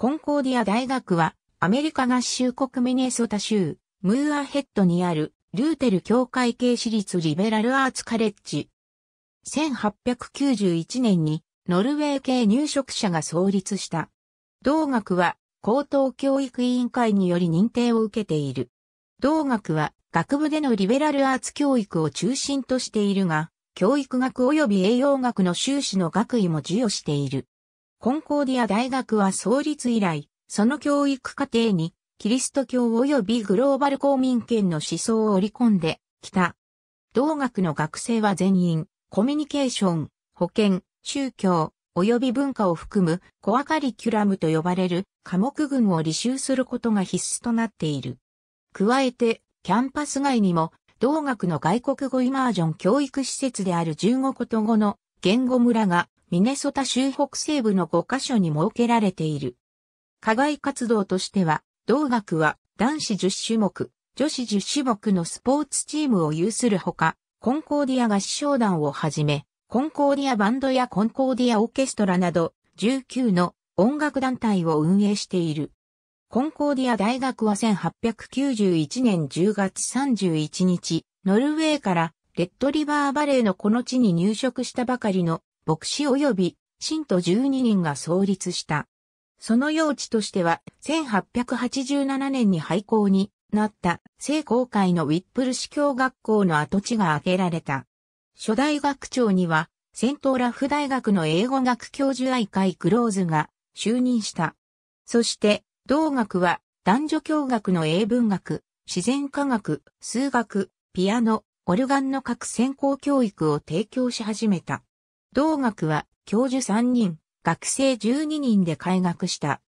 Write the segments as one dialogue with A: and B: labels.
A: コンコーディア大学は、アメリカ合衆国ミネソタ州、ムーアヘッドにある、ルーテル教会系私立リベラルアーツカレッジ。1891年に、ノルウェー系入植者が創立した。同学は、高等教育委員会により認定を受けている。同学は、学部でのリベラルアーツ教育を中心としているが、教育学及び栄養学の修士の学位も授与している。コンコーディア大学は創立以来、その教育課程に、キリスト教及びグローバル公民権の思想を織り込んできた。同学の学生は全員、コミュニケーション、保健、宗教、及び文化を含むコアカリキュラムと呼ばれる科目群を履修することが必須となっている。加えて、キャンパス外にも、同学の外国語イマージョン教育施設である15こと語の言語村がミネソタ州北西部の5カ所に設けられている。課外活動としては、同学は男子10種目、女子10種目のスポーツチームを有するほか、コンコーディア合唱団をはじめ、コンコーディアバンドやコンコーディアオーケストラなど、19の音楽団体を運営している。コンコーディア大学は1891年10月31日、ノルウェーからレッドリバーバレーのこの地に入植したばかりの牧師及び信徒12人が創立した。その用地としては、1887年に廃校になった聖公会のウィップル市教学校の跡地が開けられた。初代学長には、セントラフ大学の英語学教授愛会クローズが就任した。そして、同学は男女教学の英文学、自然科学、数学、ピアノ、オルガンの各専攻教育を提供し始めた。同学は教授3人、学生12人で開学した。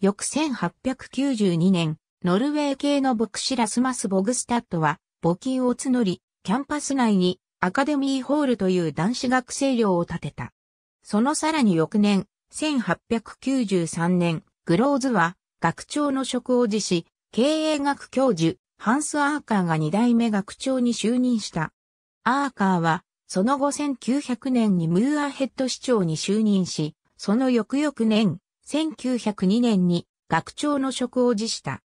A: 翌1892年、ノルウェー系の牧師ラスマス・ボグスタッドは募金を募り、キャンパス内にアカデミーホールという男子学生寮を建てた。そのさらに翌年、1893年、グローズは学長の職を辞し、経営学教授、ハンス・アーカーが二代目学長に就任した。アーカーはその後1900年にムーアヘッド市長に就任し、その翌々年、1902年に学長の職を辞した。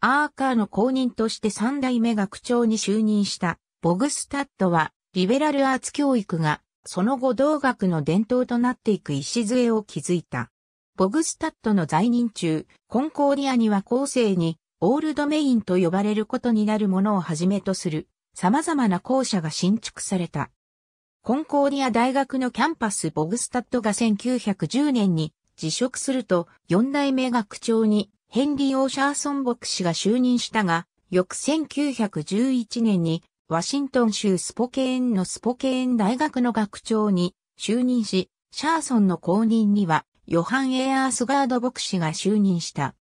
A: アーカーの公認として三代目学長に就任したボグスタッドは、リベラルアーツ教育が、その後同学の伝統となっていく礎を築いた。ボグスタッドの在任中、コンコーディアには後世に、オールドメインと呼ばれることになるものをはじめとする、様々な校舎が新築された。コンコーディア大学のキャンパスボグスタッドが1910年に辞職すると、4代目学長にヘンリー・オーシャーソン牧師が就任したが、翌1911年にワシントン州スポケーンのスポケーン大学の学長に就任し、シャーソンの後任にはヨハン・エアースガード牧師が就任した。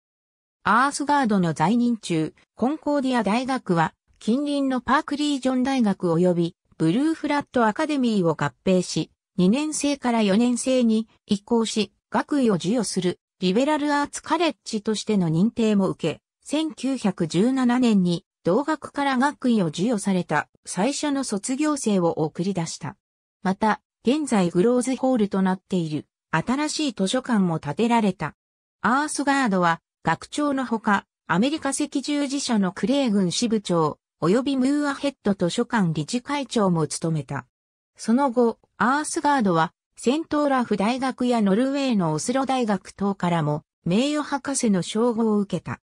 A: アースガードの在任中、コンコーディア大学は近隣のパークリージョン大学及びブルーフラットアカデミーを合併し、2年生から4年生に移行し、学位を授与するリベラルアーツカレッジとしての認定も受け、1917年に同学から学位を授与された最初の卒業生を送り出した。また、現在グローズホールとなっている新しい図書館も建てられた。アースガードは学長のほか、アメリカ赤十字社のクレー軍支部長、及びムーアヘッド図書館理事会長も務めた。その後、アースガードは、セントーラフ大学やノルウェーのオスロ大学等からも、名誉博士の称号を受けた。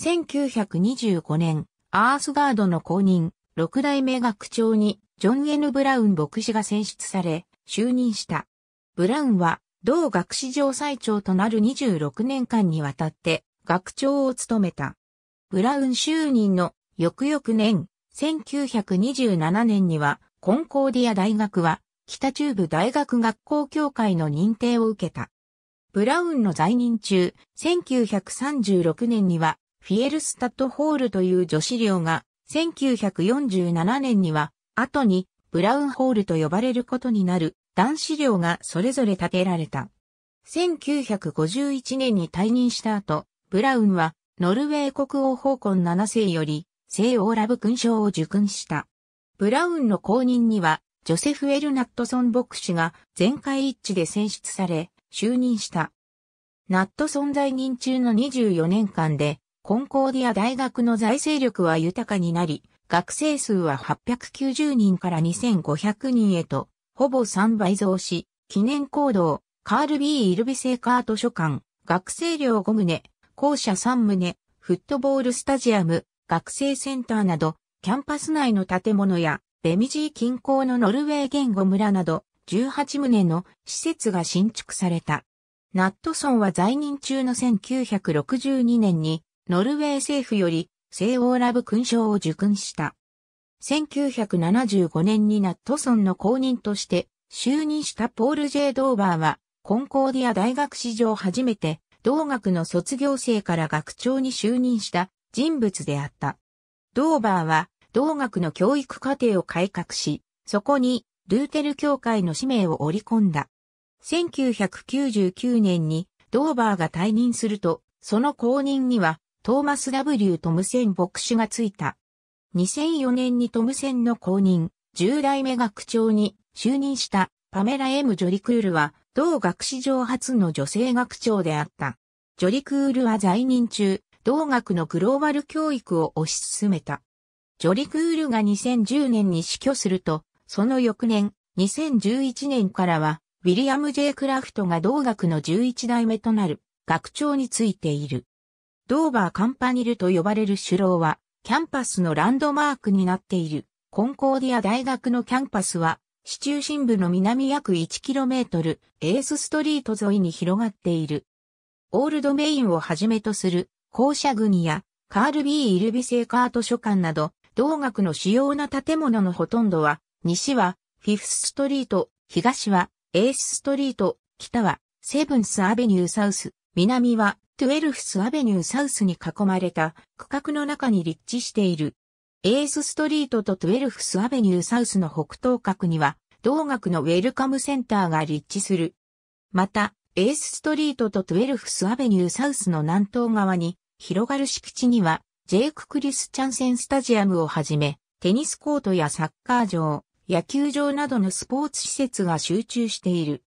A: 1925年、アースガードの公認、六代目学長に、ジョン・ N・ ブラウン牧師が選出され、就任した。ブラウンは、同学史上最長となる26年間にわたって、学長を務めた。ブラウン就任の翌々年、1927年には、コンコーディア大学は、北中部大学学校協会の認定を受けた。ブラウンの在任中、1936年には、フィエルスタッドホールという女子寮が、1947年には、後に、ブラウンホールと呼ばれることになる、男子寮がそれぞれ建てられた。1951年に退任した後、ブラウンは、ノルウェー国王奉婚7世より、聖オーラブ勲章を受勲した。ブラウンの後任には、ジョセフ・エルナットソン牧師が全会一致で選出され、就任した。ナット存在人中の24年間で、コンコーディア大学の財政力は豊かになり、学生数は890人から2500人へと、ほぼ3倍増し、記念行動、カール・ビー・イルビセカー図書館、学生寮5棟、校舎3棟、フットボールスタジアム、学生センターなど、キャンパス内の建物や、ベミジー近郊のノルウェー言語村など、18棟の施設が新築された。ナットソンは在任中の1962年に、ノルウェー政府より、聖欧ラブ勲章を受勲した。1975年にナットソンの公認として就任したポール・ジェイドーバーは、コンコーディア大学史上初めて、同学の卒業生から学長に就任した人物であった。ドーバーは、同学の教育課程を改革し、そこに、ルーテル教会の使命を織り込んだ。1999年に、ドーバーが退任すると、その後任には、トーマス W. トムセン牧師がついた。2004年にトムセンの後任、10代目学長に就任したパメラ M. ジョリクールは、同学史上初の女性学長であった。ジョリクールは在任中、同学のグローバル教育を推し進めた。ジョリクールが2010年に死去すると、その翌年、2011年からは、ウィリアム・ J・ クラフトが同学の11代目となる学長についている。ドーバー・カンパニルと呼ばれる首脳は、キャンパスのランドマークになっている。コンコーディア大学のキャンパスは、市中心部の南約 1km、エースストリート沿いに広がっている。オールドメインをはじめとする校舎国やカールビー・イルビセカー図書館など、同学の主要な建物のほとんどは、西はフィフスストリート、東はエースストリート、北はセブンスアベニューサウス、南はトゥエルフスアベニューサウスに囲まれた区画の中に立地している。エースストリートとトゥエルフスアベニューサウスの北東角には、同学のウェルカムセンターが立地する。また、エースストリートとトゥエルフスアベニューサウスの南東側に、広がる敷地には、ジェイク・クリスチャンセンスタジアムをはじめ、テニスコートやサッカー場、野球場などのスポーツ施設が集中している。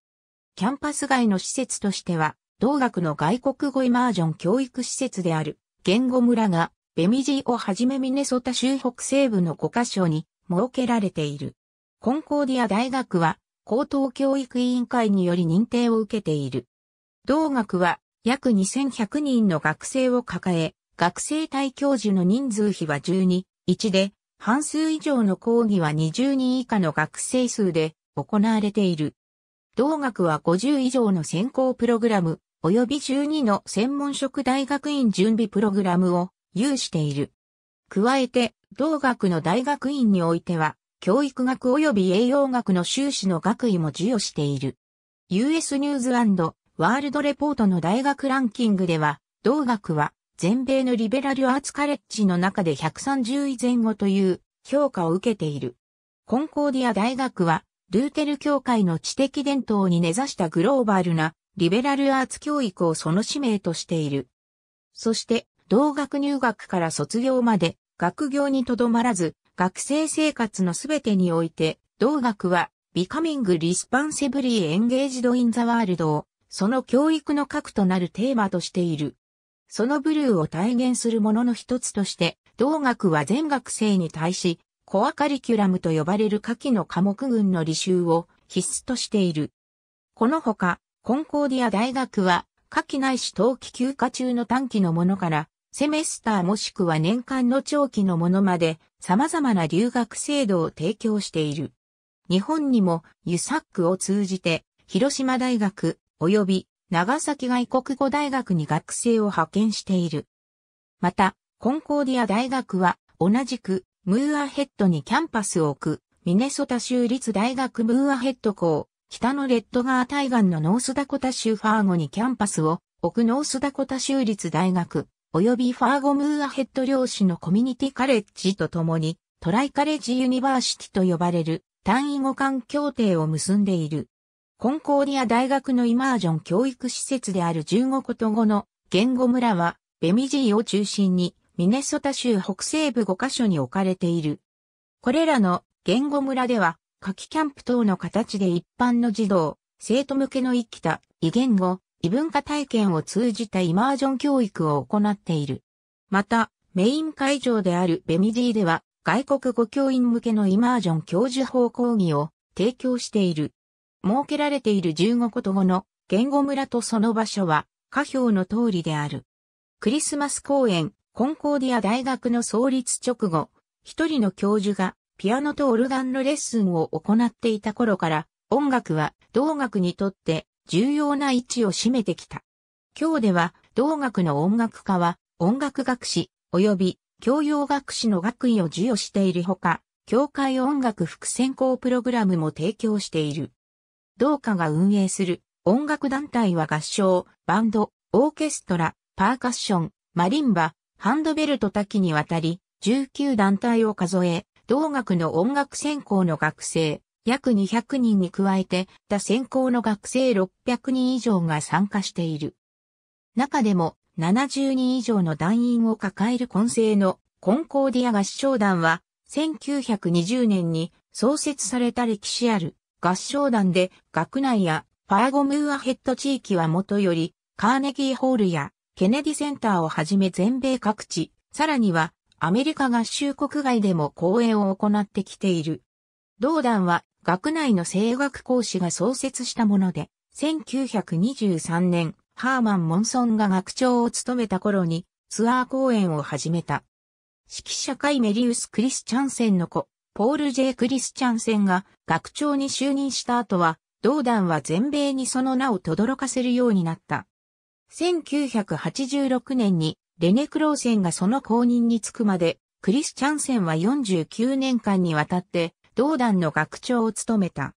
A: キャンパス外の施設としては、同学の外国語イマージョン教育施設である、言語村が、ベミジーをはじめミネソタ州北西部の5カ所に設けられている。コンコーディア大学は、高等教育委員会により認定を受けている。同学は、約2100人の学生を抱え、学生対教授の人数比は12、1で、半数以上の講義は20人以下の学生数で行われている。同学は50以上の専攻プログラム、及び12の専門職大学院準備プログラムを有している。加えて、同学の大学院においては、教育学及び栄養学の修士の学位も授与している。US ニューズワールドレポートの大学ランキングでは、同学は全米のリベラルアーツカレッジの中で130位前後という評価を受けている。コンコーディア大学は、ルーテル教会の知的伝統に根ざしたグローバルなリベラルアーツ教育をその使命としている。そして、同学入学から卒業まで、学業にとどまらず、学生生活のすべてにおいて、同学は、ビカミングリスパンセブリーエンゲージドインザワールドをその教育の核となるテーマとしている。そのブルーを体現するものの一つとして、同学は全学生に対し、コアカリキュラムと呼ばれる下記の科目群の履修を必須としている。このほか、コンコーディア大学は、夏季ないし冬季休暇中の短期のものから、セメスターもしくは年間の長期のものまで、様々な留学制度を提供している。日本にも、ユサックを通じて、広島大学、及び長崎外国語大学に学生を派遣している。また、コンコーディア大学は同じくムーアヘッドにキャンパスを置くミネソタ州立大学ムーアヘッド校、北のレッドガー対岸のノースダコタ州ファーゴにキャンパスを置くノースダコタ州立大学、及びファーゴムーアヘッド領師のコミュニティカレッジとともにトライカレッジユニバーシティと呼ばれる単位互換協定を結んでいる。コンコーディア大学のイマージョン教育施設である15こと語の言語村は、ベミジーを中心に、ミネソタ州北西部5カ所に置かれている。これらの言語村では、夏季キャンプ等の形で一般の児童、生徒向けの生きた異言語、異文化体験を通じたイマージョン教育を行っている。また、メイン会場であるベミジーでは、外国語教員向けのイマージョン教授法講義を提供している。設けられている15個と語の言語村とその場所は、下表の通りである。クリスマス公演、コンコーディア大学の創立直後、一人の教授がピアノとオルガンのレッスンを行っていた頃から、音楽は同学にとって重要な位置を占めてきた。今日では、同学の音楽家は、音楽学士、及び教養学士の学位を授与しているほか、教会音楽副専攻プログラムも提供している。同家が運営する音楽団体は合唱、バンド、オーケストラ、パーカッション、マリンバ、ハンドベルト多岐にわたり、19団体を数え、同学の音楽専攻の学生、約200人に加えて、他専攻の学生600人以上が参加している。中でも、70人以上の団員を抱える混成のコンコーディア合唱団は、1920年に創設された歴史ある合唱団で学内やファーゴムーアヘッド地域はもとより、カーネギーホールやケネディセンターをはじめ全米各地、さらにはアメリカ合衆国外でも講演を行ってきている。同団は学内の声楽講師が創設したもので、1923年、ハーマン・モンソンが学長を務めた頃にツアー公演を始めた。指揮者会メリウス・クリスチャンセンの子、ポール・ジェイ・クリスチャンセンが学長に就任した後は、同団は全米にその名を轟かせるようになった。1986年にレネ・クローセンがその後任に就くまで、クリスチャンセンは49年間にわたって同団の学長を務めた。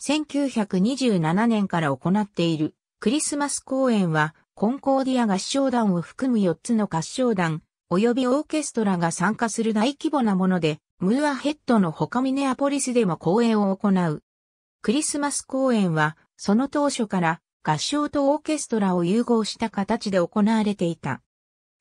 A: 1927年から行っているクリスマス公演はコンコーディア合唱団を含む4つの合唱団及びオーケストラが参加する大規模なものでムーアヘッドの他ミネアポリスでも公演を行う。クリスマス公演は、その当初から合唱とオーケストラを融合した形で行われていた。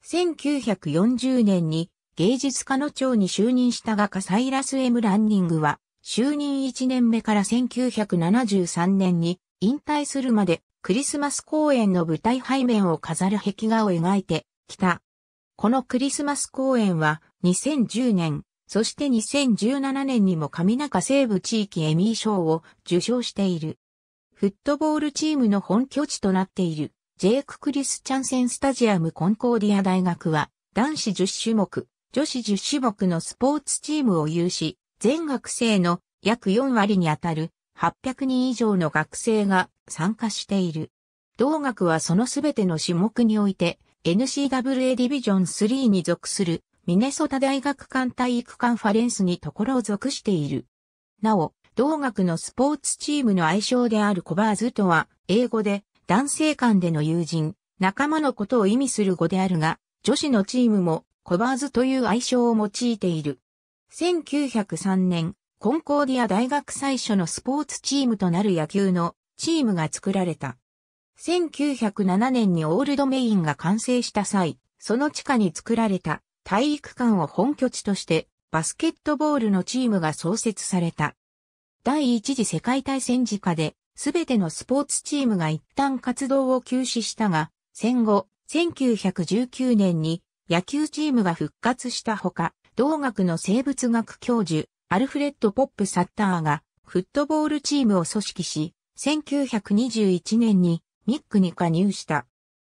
A: 1940年に芸術家の長に就任した画家サイラス・エム・ランニングは、就任1年目から1973年に引退するまでクリスマス公演の舞台背面を飾る壁画を描いてきた。このクリスマス公演は2010年そして2017年にも上中西部地域エミー賞を受賞している。フットボールチームの本拠地となっている、ジェイク・クリスチャンセンスタジアムコンコーディア大学は、男子10種目、女子10種目のスポーツチームを有し、全学生の約4割にあたる800人以上の学生が参加している。同学はそのすべての種目において n c w a ディビジョン3に属するミネソタ大学間体育カンファレンスにところを属している。なお、同学のスポーツチームの愛称であるコバーズとは、英語で男性間での友人、仲間のことを意味する語であるが、女子のチームもコバーズという愛称を用いている。1903年、コンコーディア大学最初のスポーツチームとなる野球のチームが作られた。1907年にオールドメインが完成した際、その地下に作られた体育館を本拠地としてバスケットボールのチームが創設された。第一次世界大戦時下で、すべてのスポーツチームが一旦活動を休止したが、戦後、1919年に野球チームが復活したほか、同学の生物学教授、アルフレッド・ポップ・サッターが、フットボールチームを組織し、1921年にミックに加入した。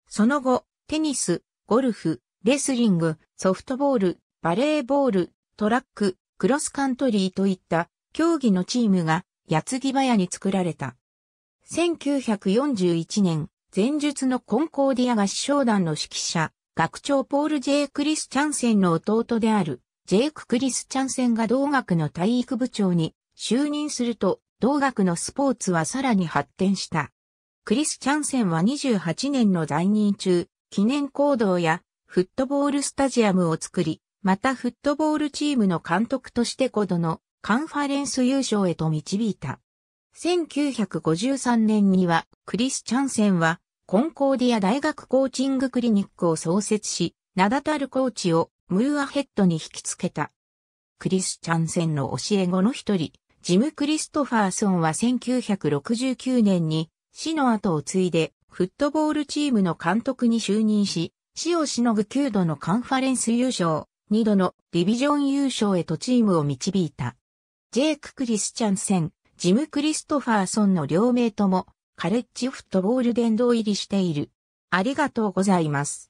A: その後、テニス、ゴルフ、レスリング、ソフトボール、バレーボール、トラック、クロスカントリーといった競技のチームが矢継ぎ早に作られた。1941年、前述のコンコーディア合唱団の指揮者、学長ポール・ジェイ・クリスチャンセンの弟である、ジェイク・クリスチャンセンが同学の体育部長に就任すると、同学のスポーツはさらに発展した。クリスチャンセンは28年の在任中、記念行動やフットボールスタジアムを作り、またフットボールチームの監督として5度のカンファレンス優勝へと導いた。1953年にはクリス・チャンセンはコンコーディア大学コーチングクリニックを創設し、名だたるコーチをムーアヘッドに引きつけた。クリス・チャンセンの教え子の一人、ジム・クリストファーソンは1969年に死の後を継いでフットボールチームの監督に就任し、死をしのぐ9度のカンファレンス優勝、2度のディビジョン優勝へとチームを導いた。ジェイク・クリスチャンセン、ジム・クリストファーソンの両名とも、カレッジフットボール殿堂入りしている。ありがとうございます。